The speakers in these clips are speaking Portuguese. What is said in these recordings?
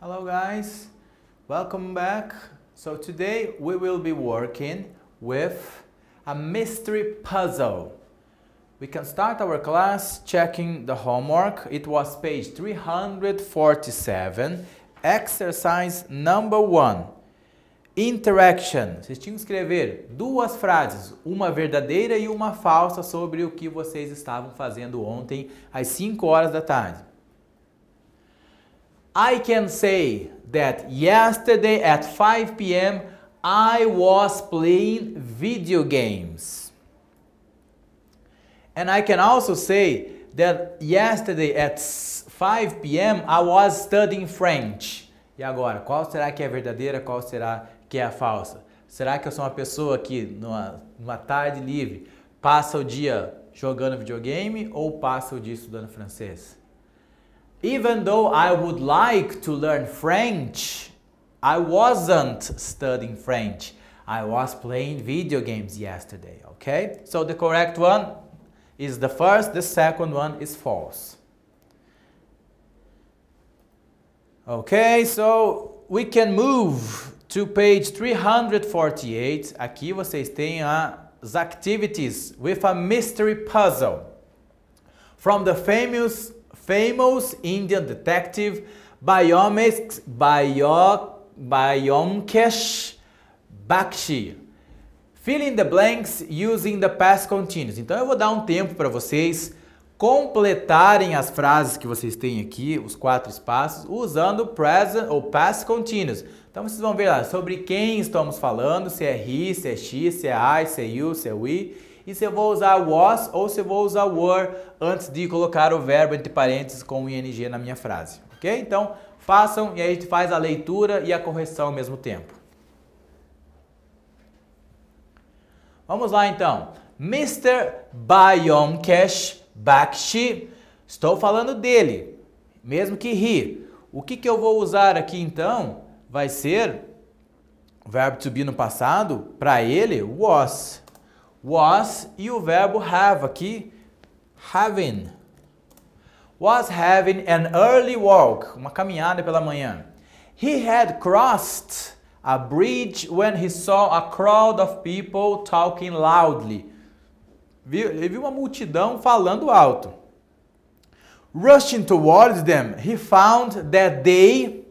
Hello guys, welcome back. So today we will be working with a mystery puzzle. We can start our class checking the homework. It was page 347, exercise number one. Interaction. Vocês tinham que escrever duas frases, uma verdadeira e uma falsa, sobre o que vocês estavam fazendo ontem às 5 horas da tarde. I can say that yesterday at 5 p.m. I was playing video games. And I can also say that yesterday at 5 p.m. I was studying French. E agora, qual será que é verdadeira, qual será que é a falsa? Será que eu sou uma pessoa que numa, numa tarde livre passa o dia jogando videogame ou passa o dia estudando francês? even though I would like to learn French, I wasn't studying French. I was playing video games yesterday, okay? So the correct one is the first, the second one is false. Okay, so we can move to page 348. Aqui vocês têm as activities with a mystery puzzle from the famous famous Indian detective Biomex Bio, Biomkesh Bakshi. Fill in the blanks using the past continuous. Então eu vou dar um tempo para vocês completarem as frases que vocês têm aqui, os quatro espaços, usando present ou past continuous. Então vocês vão ver lá sobre quem estamos falando, se é he, se é she, se é I, se é you, se é we e se eu vou usar was ou se eu vou usar were antes de colocar o verbo entre parênteses com o ing na minha frase, ok? Então, façam e aí a gente faz a leitura e a correção ao mesmo tempo. Vamos lá então. Mr. Bayomkesh Bakshi. Estou falando dele, mesmo que he. O que, que eu vou usar aqui então vai ser o verbo to be no passado, para ele, was. Was e o verbo have aqui, having. Was having an early walk, uma caminhada pela manhã. He had crossed a bridge when he saw a crowd of people talking loudly. Ele viu uma multidão falando alto. Rushing towards them, he found that they.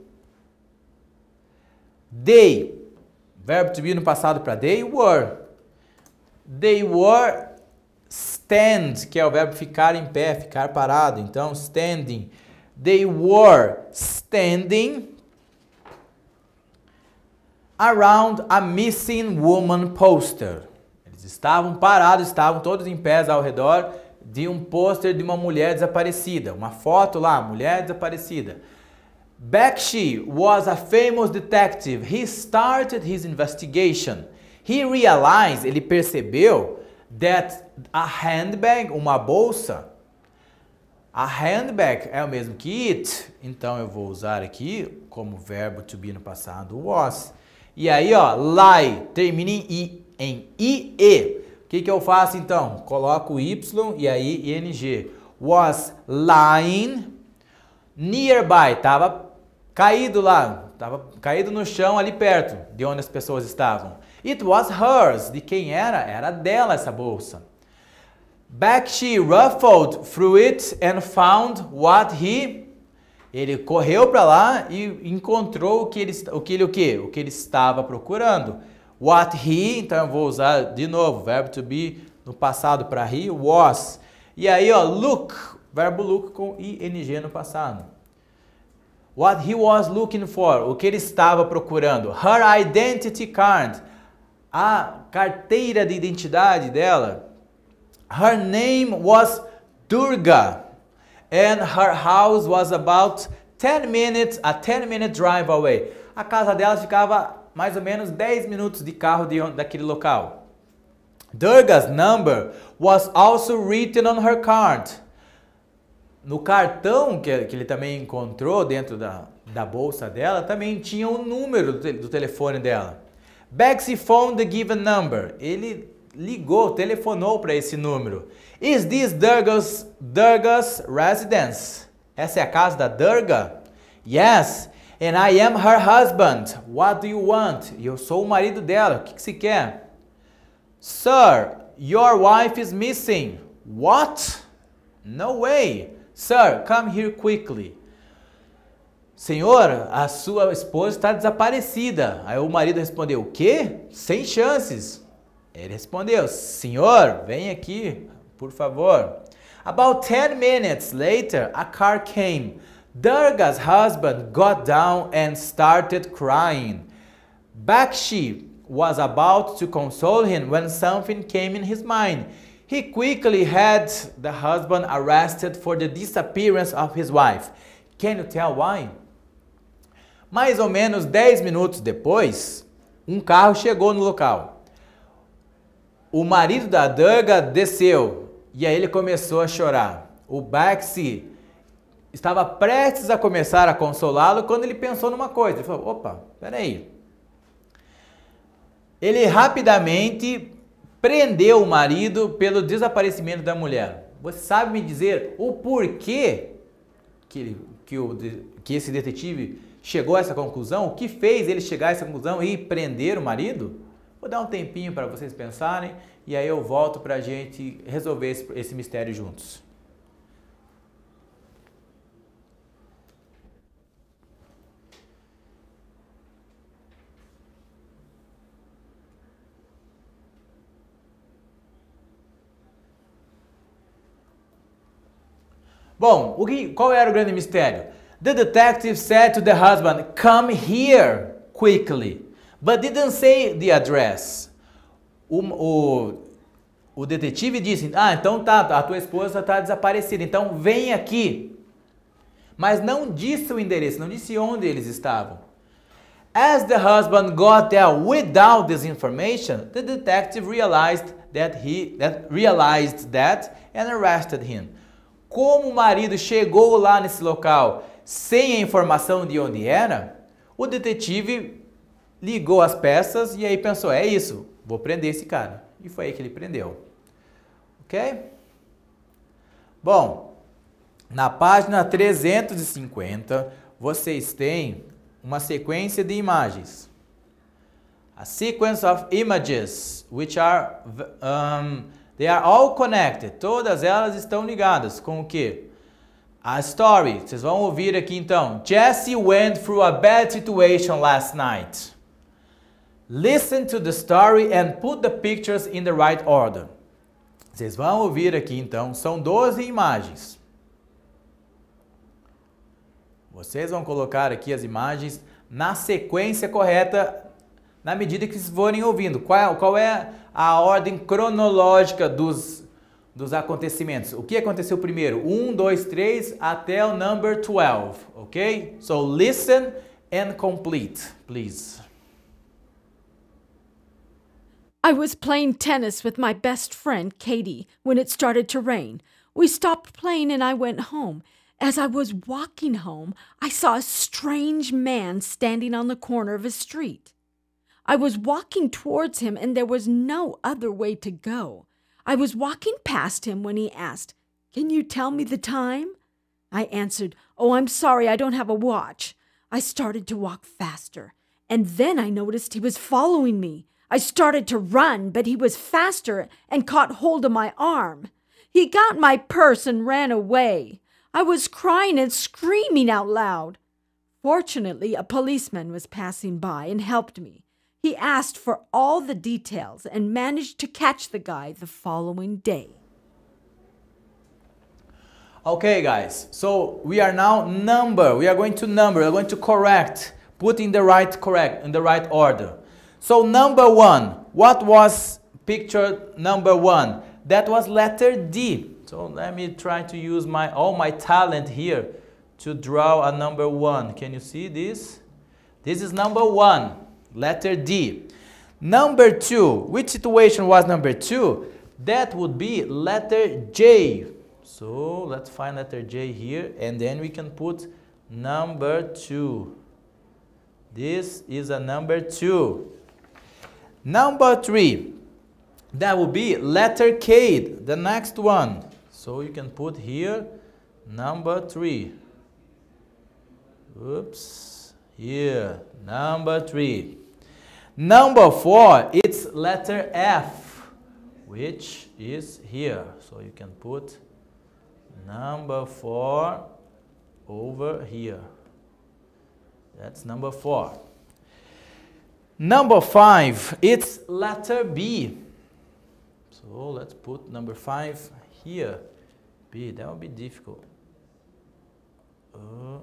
They. Verbo to be no passado para they were. They were stand, que é o verbo ficar em pé, ficar parado. Então, standing. They were standing around a missing woman poster. Eles estavam parados, estavam todos em pés ao redor de um pôster de uma mulher desaparecida, uma foto lá, mulher desaparecida. Bakshi was a famous detective. He started his investigation. He realized, ele percebeu, that a handbag, uma bolsa, a handbag é o mesmo que it, então eu vou usar aqui como verbo to be no passado was. E aí, ó, lie, termina em i, em O que, que eu faço então? Coloco y e aí ing. Was lying nearby, tava caído lá, tava caído no chão ali perto de onde as pessoas estavam. It was hers. De quem era? Era dela essa bolsa. Back she ruffled through it and found what he ele correu para lá e encontrou o que ele o que ele o que o que ele estava procurando. What he, então eu vou usar de novo verbo to be no passado para he was. E aí, ó, look, verbo look com ing no passado. What he was looking for, o que ele estava procurando. Her identity card, a carteira de identidade dela. Her name was Durga and her house was about 10 minutes, a 10 minute drive away. A casa dela ficava mais ou menos 10 minutos de carro de, daquele local. Durga's number was also written on her card. No cartão que, que ele também encontrou dentro da, da bolsa dela, também tinha o número do, te, do telefone dela. Bexy phoned the given number. Ele ligou, telefonou para esse número. Is this Durga's, Durga's residence? Essa é a casa da Durga? Yes, and I am her husband. What do you want? eu sou o marido dela. O que, que se quer? Sir, your wife is missing. What? No way. Sir, come here quickly. Senhor, a sua esposa está desaparecida. Aí o marido respondeu: O quê? Sem chances. Ele respondeu: Senhor, vem aqui, por favor. About 10 minutes later, a car came. Durga's husband got down and started crying. Bakshi was about to console him when something came in his mind. He quickly had the husband arrested for the disappearance of his wife. Can you tell why? Mais ou menos 10 minutos depois, um carro chegou no local. O marido da Durga desceu e aí ele começou a chorar. O Baxi estava prestes a começar a consolá-lo quando ele pensou numa coisa. Ele falou: opa, peraí. Ele rapidamente prendeu o marido pelo desaparecimento da mulher. Você sabe me dizer o porquê que, que, o, que esse detetive chegou a essa conclusão? O que fez ele chegar a essa conclusão e prender o marido? Vou dar um tempinho para vocês pensarem e aí eu volto para a gente resolver esse, esse mistério juntos. Bom, que, qual era o grande mistério? The detective said to the husband, Come here quickly, but didn't say the address. O, o, o detetive disse: Ah, então tá, a tua esposa está desaparecida, então vem aqui. Mas não disse o endereço, não disse onde eles estavam. As the husband got there without this information, the detective realized that he that realized that and arrested him. Como o marido chegou lá nesse local sem a informação de onde era, o detetive ligou as peças e aí pensou: é isso, vou prender esse cara. E foi aí que ele prendeu. Ok? Bom, na página 350 vocês têm uma sequência de imagens. A sequence of images, which are um, they are all connected. Todas elas estão ligadas com o que? A story. Vocês vão ouvir aqui então. Jesse went through a bad situation last night. Listen to the story and put the pictures in the right order. Vocês vão ouvir aqui então. São 12 imagens. Vocês vão colocar aqui as imagens na sequência correta na medida que vocês forem ouvindo. Qual, qual é a ordem cronológica dos dos acontecimentos. O que aconteceu primeiro? Um, dois, três, até o number 12, ok? So listen and complete, please. I was playing tennis with my best friend, Katie, when it started to rain. We stopped playing and I went home. As I was walking home, I saw a strange man standing on the corner of a street. I was walking towards him and there was no other way to go. I was walking past him when he asked, Can you tell me the time? I answered, Oh, I'm sorry, I don't have a watch. I started to walk faster, and then I noticed he was following me. I started to run, but he was faster and caught hold of my arm. He got my purse and ran away. I was crying and screaming out loud. Fortunately, a policeman was passing by and helped me. He asked for all the details and managed to catch the guy the following day. Okay, guys, so we are now number. We are going to number, we're going to correct, put in the right correct, in the right order. So number one, what was picture number one? That was letter D. So let me try to use my all my talent here to draw a number one. Can you see this? This is number one. Letter D. Number two, which situation was number two? That would be letter J. So let's find letter J here and then we can put number two. This is a number two. Number three, that would be letter K, the next one. So you can put here number three. Oops, here, number three. Number four, it's letter F, which is here. So you can put number four over here. That's number four. Number five, it's letter B. So let's put number five here. B, that would be difficult. Uh,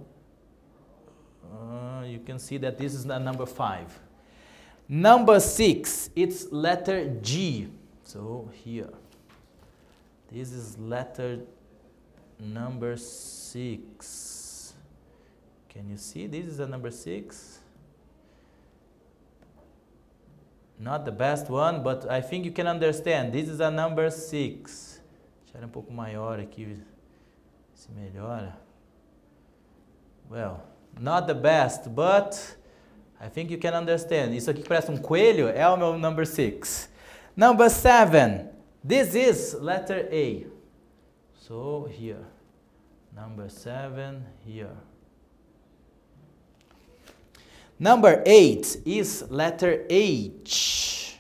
uh, you can see that this is the number five. Number six, it's letter G. So here, this is letter number six. Can you see this is a number six? Not the best one, but I think you can understand. This is a number six. Deixar um pouco maior aqui, se melhora. Well, not the best, but I think you can understand. Isso aqui que parece um coelho é o meu number six. Number seven. This is letter A. So here. Number seven here. Number eight is letter H.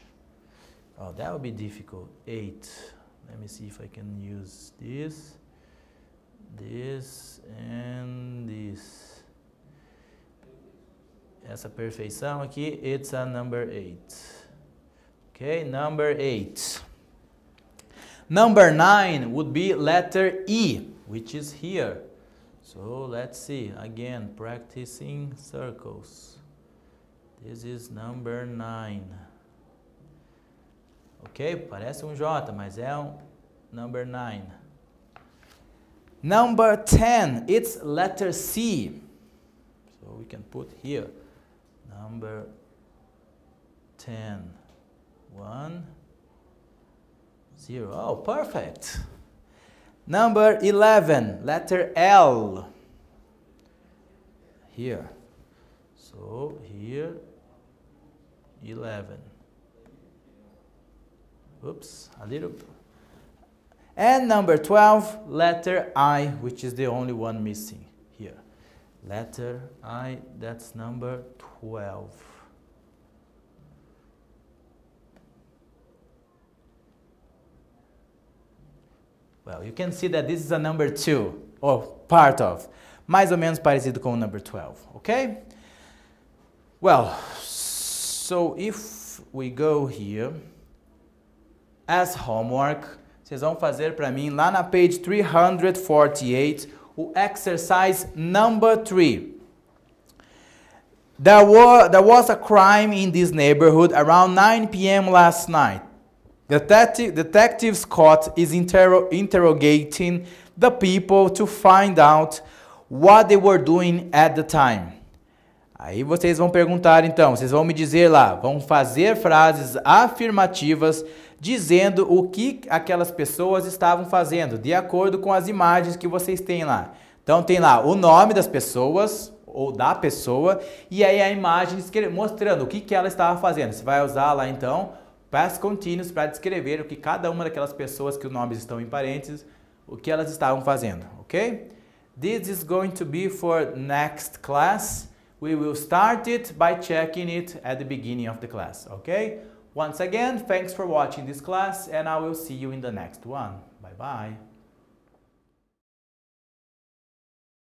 Oh, that would be difficult. Eight. Let me see if I can use this, this, and this essa perfeição aqui, it's a number eight. Okay, number eight. Number nine would be letter E, which is here. So let's see, again, practicing circles. This is number nine. Ok? Parece um J, mas é um number nine. Number 10, it's letter C. So we can put here number 10 1 0 oh perfect number 11 letter L here so here 11 oops a little and number 12 letter I which is the only one missing letter I, that's number 12. Well, you can see that this is a number 2, or part of, mais ou menos parecido com o number 12, okay? Well, so if we go here, as homework, vocês vão fazer para mim lá na page 348, o exercise number 3. There, was there was a crime in this neighborhood around 9 p.m. last night. Detective, Detective Scott is inter interrogating the people to find out what they were doing at the time. Aí vocês vão perguntar então, vocês vão me dizer lá, vão fazer frases afirmativas dizendo o que aquelas pessoas estavam fazendo, de acordo com as imagens que vocês têm lá. Então tem lá o nome das pessoas ou da pessoa e aí a imagem mostrando o que, que ela estava fazendo. Você vai usar lá então past continuous para descrever o que cada uma daquelas pessoas que os nomes estão em parênteses, o que elas estavam fazendo, ok? This is going to be for next class. We will start it by checking it at the beginning of the class, okay? Once again, thanks for watching this class and I will see you in the next one. Bye bye.